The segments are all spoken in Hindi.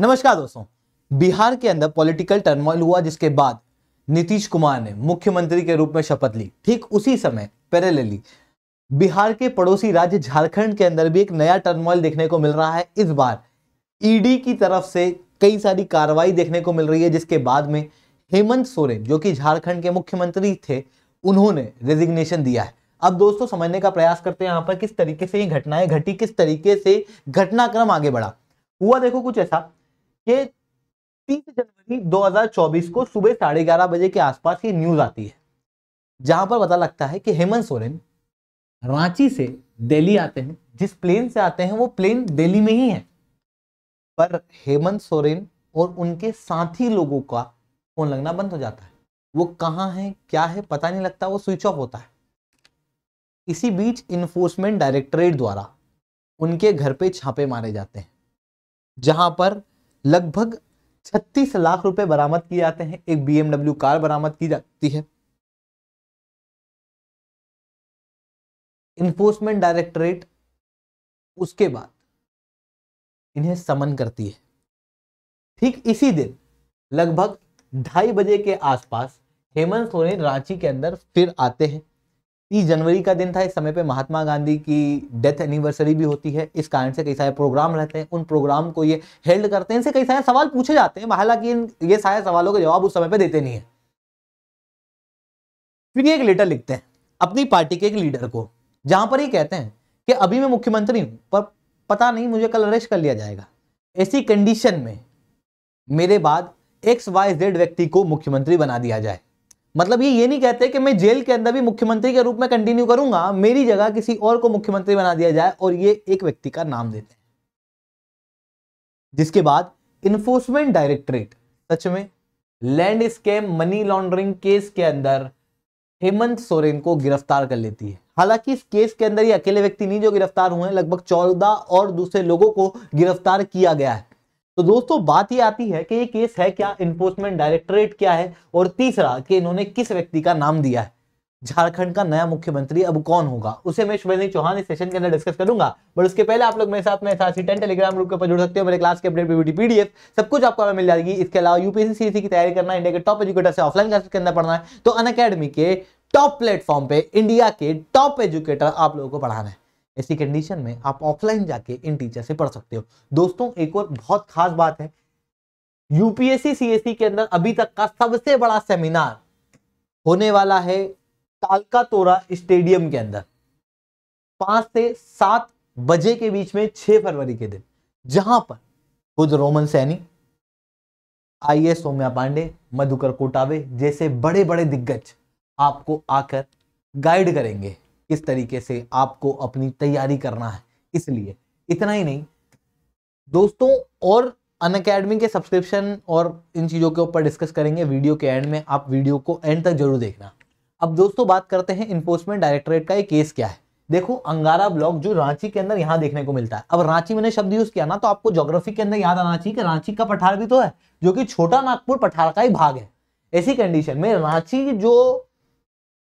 नमस्कार दोस्तों बिहार के अंदर पॉलिटिकल टर्मोइल हुआ जिसके बाद नीतीश कुमार ने मुख्यमंत्री के रूप में शपथ ली ठीक उसी समय पैरेलली बिहार के पड़ोसी राज्य झारखंड के अंदर भी एक नया टर्मोइल देखने को मिल रहा है इस बार ईडी e की तरफ से कई सारी कार्रवाई देखने को मिल रही है जिसके बाद में हेमंत सोरेन जो कि झारखंड के मुख्यमंत्री थे उन्होंने रेजिग्नेशन दिया है अब दोस्तों समझने का प्रयास करते हैं यहाँ पर किस तरीके से ये घटनाएं घटी किस तरीके से घटनाक्रम आगे बढ़ा हुआ देखो कुछ ऐसा कि तीस जनवरी 2024 को सुबह साढ़े ग्यारह बजे के आसपास ये न्यूज आती है जहां पर पता लगता है कि हेमंत सोरेन रांची से दिल्ली आते हैं जिस प्लेन से आते हैं वो प्लेन दिल्ली में ही है पर हेमंत सोरेन और उनके साथी लोगों का फोन लगना बंद हो जाता है वो कहाँ है क्या है पता नहीं लगता वो स्विच ऑफ होता है इसी बीच इन्फोर्समेंट डायरेक्टरेट द्वारा उनके घर पे छापे मारे जाते हैं जहां पर लगभग 36 लाख रुपए बरामद किए जाते हैं एक बीएमडब्ल्यू कार बरामद की जाती है इन्फोर्समेंट डायरेक्टरेट उसके बाद इन्हें समन करती है ठीक इसी दिन लगभग ढाई बजे के आसपास हेमंत सोरेन रांची के अंदर फिर आते हैं तीस जनवरी का दिन था इस समय पे महात्मा गांधी की डेथ एनिवर्सरी भी होती है इस कारण से कई सारे प्रोग्राम रहते हैं उन प्रोग्राम को ये हेल्ड करते हैं इनसे कई सारे सवाल पूछे जाते हैं हालांकि ये सारे सवालों के जवाब उस समय पे देते नहीं है फिर ये एक लेटर लिखते हैं अपनी पार्टी के एक लीडर को जहां पर ये कहते हैं कि अभी मैं मुख्यमंत्री हूं पर पता नहीं मुझे कल अरेस्ट कर लिया जाएगा ऐसी कंडीशन में मेरे बाद एक्स वाई जेड व्यक्ति को मुख्यमंत्री बना दिया जाए मतलब ये ये नहीं कहते कि मैं जेल के अंदर भी मुख्यमंत्री के रूप में कंटिन्यू करूंगा मेरी जगह किसी और को मुख्यमंत्री बना दिया जाए और ये एक व्यक्ति का नाम देते हैं जिसके बाद इन्फोर्समेंट डायरेक्टरेट सच में land scam money laundering case के अंदर हेमंत सोरेन को गिरफ्तार कर लेती है हालांकि इस केस के अंदर ये अकेले व्यक्ति नहीं जो गिरफ्तार हुए लगभग चौदह और दूसरे लोगों को गिरफ्तार किया गया है तो दोस्तों बात ये आती है कि ये केस है क्या इन्फोर्समेंट डायरेक्टरेट क्या है और तीसरा कि इन्होंने किस व्यक्ति का नाम दिया है झारखंड का नया मुख्यमंत्री अब कौन होगा उसे मैं शिवेंद्र चौहान इस सेशन के अंदर डिस्कस करूंगा बट उसके पहले आप लोग मेरे साथ में टेन टेलीग्राम ग्रुप के ऊपर जुड़ सकते हो मेरे क्लास के अपडेट पी पीडीएफ सब कुछ आपको मिल जाएगी इसके अलावा यूपीएससी e की तैयारी करना इंडिया के टॉप एजुकेटर से ऑफलाइन क्लास के अंदर पढ़ना है तो अन के टॉप प्लेटफॉर्म पे इंडिया के टॉप एजुकेटर आप लोगों को पढ़ाना है ऐसी कंडीशन में आप ऑफलाइन जाके इन टीचर से पढ़ सकते हो दोस्तों एक और बहुत खास बात है यूपीएससी सीएससी के अंदर अभी तक का सबसे बड़ा सेमिनार होने वाला है तालका तोरा स्टेडियम के अंदर पांच से सात बजे के बीच में छह फरवरी के दिन जहां पर खुद रोमन सैनी आई ए सोम्या पांडे मधुकर कोटावे जैसे बड़े बड़े दिग्गज आपको आकर गाइड करेंगे किस तरीके से आपको अपनी तैयारी करना है इसलिए इतना ही नहीं दोस्तों और अन अकेडमी के सब्सक्रिप्शन और इन चीज़ों के ऊपर डिस्कस करेंगे वीडियो के एंड में आप वीडियो को एंड तक जरूर देखना अब दोस्तों बात करते हैं इन्फोर्समेंट डायरेक्टोरेट का एक केस क्या है देखो अंगारा ब्लॉक जो रांची के अंदर यहाँ देखने को मिलता है अब रांची मैंने शब्द यूज किया ना तो आपको ज्योग्राफी के अंदर याद आना चाहिए कि रांची का पठार भी तो है जो कि छोटा नागपुर पठार का ही भाग है ऐसी कंडीशन में रांची जो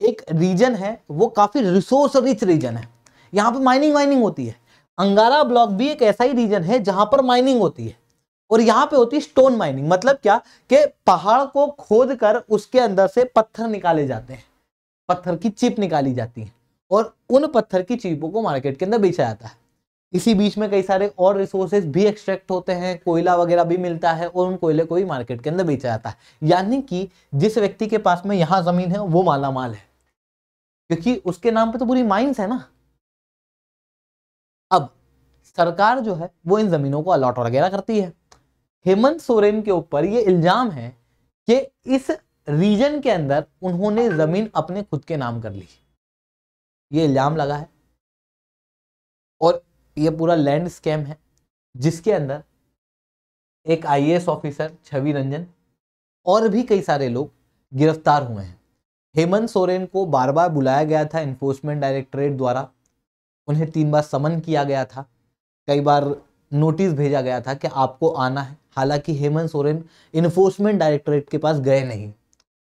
एक रीजन है वो काफ़ी रिसोर्स रिच रीजन है यहाँ पर माइनिंग वाइनिंग होती है अंगारा ब्लॉक भी एक ऐसा ही रीजन है जहां पर माइनिंग होती है और यहाँ पे होती है स्टोन माइनिंग मतलब क्या कि पहाड़ को खोद कर उसके अंदर से पत्थर निकाले जाते हैं पत्थर की चिप निकाली जाती है और उन पत्थर की चिपों को मार्केट के अंदर बेचा जाता है इसी बीच में कई सारे और रिसोर्सेज भी एक्सट्रैक्ट होते हैं कोयला वगैरह भी मिलता है और उन कोयले को भी मार्केट के अंदर बेचा जाता है यानी कि जिस व्यक्ति के पास में यहाँ ज़मीन है वो माला माल है क्योंकि उसके नाम पे तो पूरी माइंस है ना अब सरकार जो है वो इन जमीनों को अलॉट वगैरह करती है हेमंत सोरेन के ऊपर ये इल्जाम है कि इस रीजन के अंदर उन्होंने जमीन अपने खुद के नाम कर ली ये इल्जाम लगा है और ये पूरा लैंड स्कैम है जिसके अंदर एक आईएएस ऑफिसर छवि रंजन और भी कई सारे लोग गिरफ्तार हुए हैं हेमंत सोरेन को बार बार बुलाया गया था इन्फोर्समेंट डायरेक्टरेट द्वारा उन्हें तीन बार समन किया गया था कई बार नोटिस भेजा गया था कि आपको आना है हालांकि हेमंत सोरेन इन्फोर्समेंट डायरेक्टरेट के पास गए नहीं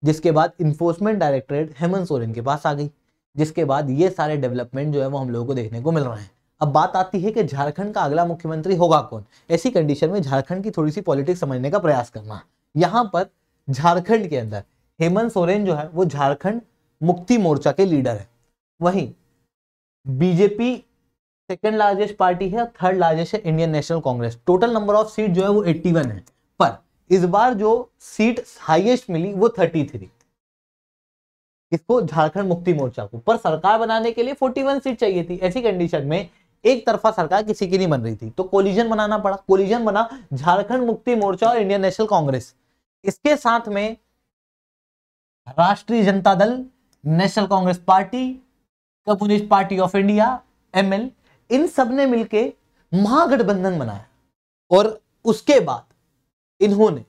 जिसके बाद इन्फोर्समेंट डायरेक्टरेट हेमंत सोरेन के पास आ गई जिसके बाद ये सारे डेवलपमेंट जो है वो हम लोगों को देखने को मिल रहे हैं अब बात आती है कि झारखंड का अगला मुख्यमंत्री होगा कौन ऐसी कंडीशन में झारखंड की थोड़ी सी पॉलिटिक्स समझने का प्रयास करना यहाँ पर झारखंड के अंदर हेमंत सोरेन जो है वो झारखंड मुक्ति मोर्चा के लीडर है वहीं बीजेपी सेकेंड लार्जेस्ट पार्टी है थर्ड लार्जेस्ट है Indian National Congress total number of seat जो है वो 81 है पर इस बार जो सीट हाईएस्ट मिली वो 33 इसको झारखंड मुक्ति मोर्चा को पर सरकार बनाने के लिए 41 सीट चाहिए थी ऐसी कंडीशन में एक तरफा सरकार किसी की नहीं बन रही थी तो कोलिजन बनाना पड़ा कोलिजन बना झारखंड मुक्ति मोर्चा और इंडियन नेशनल कांग्रेस इसके साथ में Rashtriya Janata Dal National Congress Party Communist Party of India ML इन सब ने मिलकर महागठबंधन बनाया और उसके बाद इन्होंने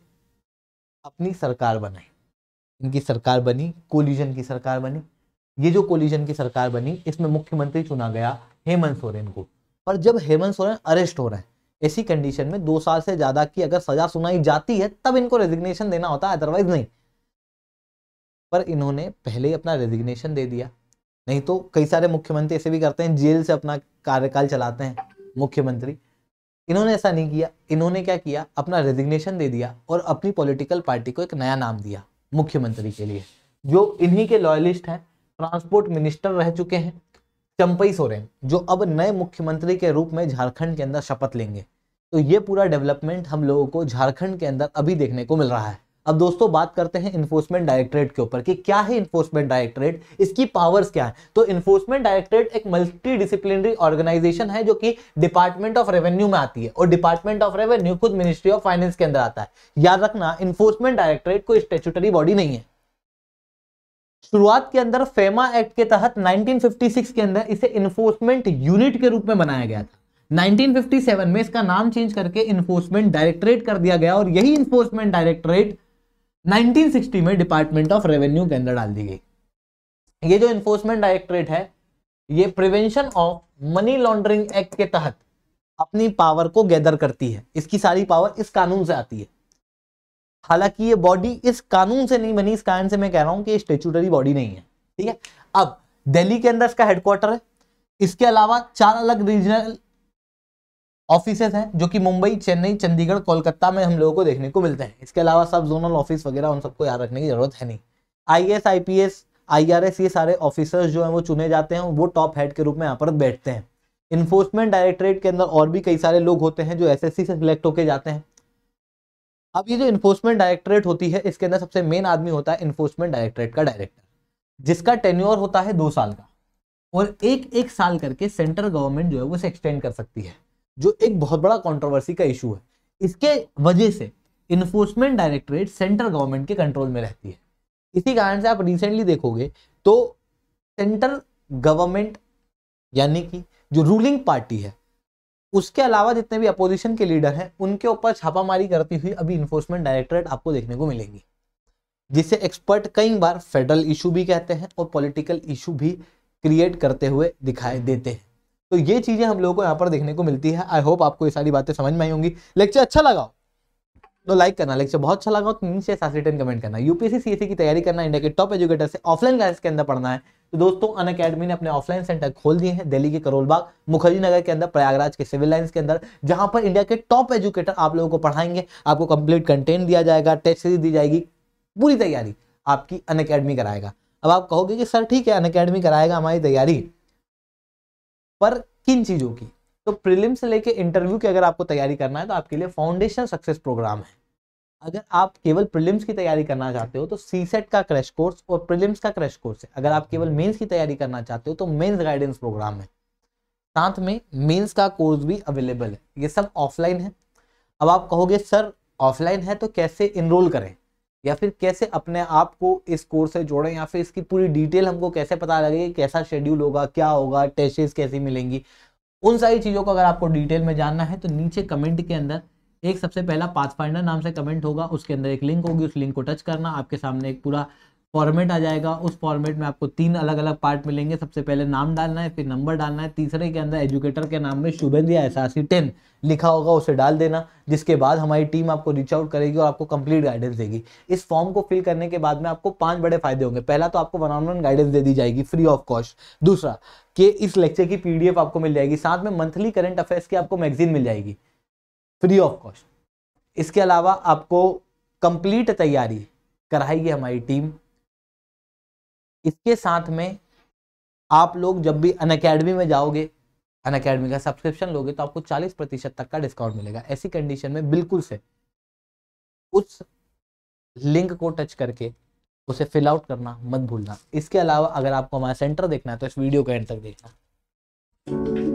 अपनी सरकार बनाई इनकी सरकार बनी कोलिजन की सरकार बनी ये जो कोलिजन की सरकार बनी इसमें मुख्यमंत्री चुना गया हेमंत सोरेन को पर जब हेमंत सोरेन अरेस्ट हो रहे हैं ऐसी कंडीशन में दो साल से ज्यादा की अगर सजा सुनाई जाती है तब इनको रेजिग्नेशन देना होता है अदरवाइज नहीं पर इन्होंने पहले ही अपना रेजिग्नेशन दे दिया नहीं तो कई सारे मुख्यमंत्री ऐसे भी करते हैं जेल से अपना कार्यकाल चलाते हैं मुख्यमंत्री इन्होंने ऐसा नहीं किया इन्होंने क्या किया अपना रेजिग्नेशन दे दिया और अपनी पॉलिटिकल पार्टी को एक नया नाम दिया मुख्यमंत्री के लिए जो इन्हीं के लॉयलिस्ट हैं ट्रांसपोर्ट मिनिस्टर रह चुके हैं चंपई सोरेन जो अब नए मुख्यमंत्री के रूप में झारखंड के अंदर शपथ लेंगे तो ये पूरा डेवलपमेंट हम लोगों को झारखंड के अंदर अभी देखने को मिल रहा है अब दोस्तों बात करते हैं इन्फोर्समेंट डायरेक्टरेट के ऊपर कि क्या है इन्फोर्समेंट डायरेक्टरेट इसकी पावर्स क्या है तो इन्फोर्समेंट डायरेक्टरेट एक मल्टी डिसिप्लिनरी ऑर्गेनाइजेशन है जो कि डिपार्टमेंट ऑफ रेवेन्यू में आती है और डिपार्टमेंट ऑफ रेवेन्यू खुद मिनिस्ट्री ऑफ फाइनेंस के अंदर आता है याद रखना इन्फोर्समेंट डायरेक्टरेट कोई स्टेचुटरी बॉडी नहीं है शुरुआत के अंदर फेमा एक्ट के तहत 1956 के अंदर इसे इन्फोर्समेंट यूनिट के रूप में बनाया गया था 1957 में इसका नाम चेंज करके इन्फोर्समेंट डायरेक्टरेट कर दिया गया और यही इन्फोर्समेंट डायरेक्टरेट 1960 में डिपार्टमेंट ऑफ रेवेन्यू के अंदर डाल दी गई ये जो इन्फोर्समेंट डायरेक्टरेट है ये prevention of money laundering act के तहत अपनी पावर को गैदर करती है इसकी सारी पावर इस कानून से आती है हालांकि ये बॉडी इस कानून से नहीं बनी इस कारण से मैं कह रहा हूं कि स्टेचुटरी बॉडी नहीं है ठीक है अब दिल्ली के अंदर इसका हेडक्वार्टर है इसके अलावा चार अलग रीजनल ऑफिसेज हैं जो कि मुंबई चेन्नई चंडीगढ़ कोलकाता में हम लोगों को देखने को मिलते हैं इसके अलावा सब जोनल ऑफिस वगैरह उन सबको याद रखने की जरूरत है नहीं I S I P S I R S ये सारे ऑफिसर्स जो हैं वो चुने जाते हैं वो टॉप हेड के रूप में यहाँ पर बैठते हैं इन्फोर्समेंट डायरेक्टरेट के अंदर और भी कई सारे लोग होते हैं जो एस सी से सिलेक्ट होके जाते हैं अब ये जो इन्फोर्समेंट डायरेक्टरेट होती है इसके अंदर सबसे मेन आदमी होता है इन्फोर्समेंट डायरेक्टरेट का डायरेक्टर जिसका टेन्योर होता है दो साल का और एक एक साल करके सेंट्रल गवर्नमेंट जो है वो इसे एक्सटेंड कर सकती है जो एक बहुत बड़ा कंट्रोवर्सी का इशू है इसके वजह से इन्फोर्समेंट डायरेक्टरेट सेंट्रल गवर्नमेंट के कंट्रोल में रहती है इसी कारण से आप रिसेंटली देखोगे तो सेंट्रल गवर्नमेंट यानी कि जो रूलिंग पार्टी है उसके अलावा जितने भी अपोजिशन के लीडर हैं उनके ऊपर छापामारी करती हुई अभी इन्फोर्समेंट डायरेक्टरेट आपको देखने को मिलेंगी जिसे एक्सपर्ट कई बार फेडरल इशू भी कहते हैं और पॉलिटिकल इशू भी क्रिएट करते हुए दिखाई देते हैं तो ये चीज़ें हम लोगों को यहाँ पर देखने को मिलती है आई होप आपको ये सारी बातें समझ में आई होंगी लेक्चर अच्छा लगा तो लाइक करना लेक्चर बहुत अच्छा लगा तो नीचे सात रिटर्न कमेंट करना यूपीएससी सीएससी e की तैयारी करना इंडिया के टॉप एजुकेटर से ऑफलाइन क्लासेस के अंदर पढ़ना है तो दोस्तों अन अकेडमी ने अपने ऑफलाइन सेंटर खोल दिए हैं दिल्ली के करोलबाग मुखर्जी नगर के अंदर प्रयागराज के सिविल लाइन्स के अंदर जहां पर इंडिया के टॉप एजुकेटर आप लोगों को पढ़ाएंगे आपको कंप्लीट कंटेंट दिया जाएगा टेस्ट सीरीज दी जाएगी पूरी तैयारी आपकी अन कराएगा अब आप कहोगे कि सर ठीक है अन कराएगा हमारी तैयारी पर किन चीज़ों की तो प्रीलिम्स से लेके इंटरव्यू की अगर आपको तैयारी करना है तो आपके लिए फाउंडेशन सक्सेस प्रोग्राम है अगर आप केवल प्रीलिम्स की तैयारी करना चाहते हो तो सी सेट का क्रैश कोर्स और प्रीलिम्स का क्रैश कोर्स है अगर आप केवल मेंस की तैयारी करना चाहते हो तो मेंस गाइडेंस प्रोग्राम है साथ में मेंस का कोर्स भी अवेलेबल है ये सब ऑफलाइन है अब आप कहोगे सर ऑफलाइन है तो कैसे इनरोल करें या फिर कैसे अपने आप को इस कोर्स से जोड़ें या फिर इसकी पूरी डिटेल हमको कैसे पता लगेगी कैसा शेड्यूल होगा क्या होगा टेस्टेस कैसी मिलेंगी उन सारी चीज़ों को अगर आपको डिटेल में जानना है तो नीचे कमेंट के अंदर एक सबसे पहला पाथ नाम से कमेंट होगा उसके अंदर एक लिंक होगी उस लिंक को टच करना आपके सामने एक पूरा फॉर्मेट आ जाएगा उस फॉर्मेट में आपको तीन अलग अलग पार्ट मिलेंगे सबसे पहले नाम डालना है फिर नंबर डालना है तीसरे के अंदर एजुकेटर के नाम में शुभेंद्र एहसासी टेन लिखा होगा उसे डाल देना जिसके बाद हमारी टीम आपको रीच आउट करेगी और आपको कंप्लीट गाइडेंस देगी इस फॉर्म को फिल करने के बाद में आपको पांच बड़े फायदे होंगे पहला तो आपको वन ऑन वन गाइडेंस दे दी जाएगी फ्री ऑफ कॉस्ट दूसरा कि इस लेक्चर की पीडीएफ आपको मिल जाएगी साथ में मंथली करंट अफेयर्स की आपको मैगजीन मिल जाएगी फ्री ऑफ कॉस्ट इसके अलावा आपको कंप्लीट तैयारी कराएगी हमारी टीम इसके साथ में आप लोग जब भी अन अकेडमी में जाओगे अन अकेडमी का सब्सक्रिप्शन लोगे तो आपको 40 प्रतिशत तक का डिस्काउंट मिलेगा ऐसी कंडीशन में बिल्कुल से उस लिंक को टच करके उसे फिल आउट करना मत भूलना इसके अलावा अगर आपको हमारा सेंटर देखना है तो इस वीडियो को एंड तक देखना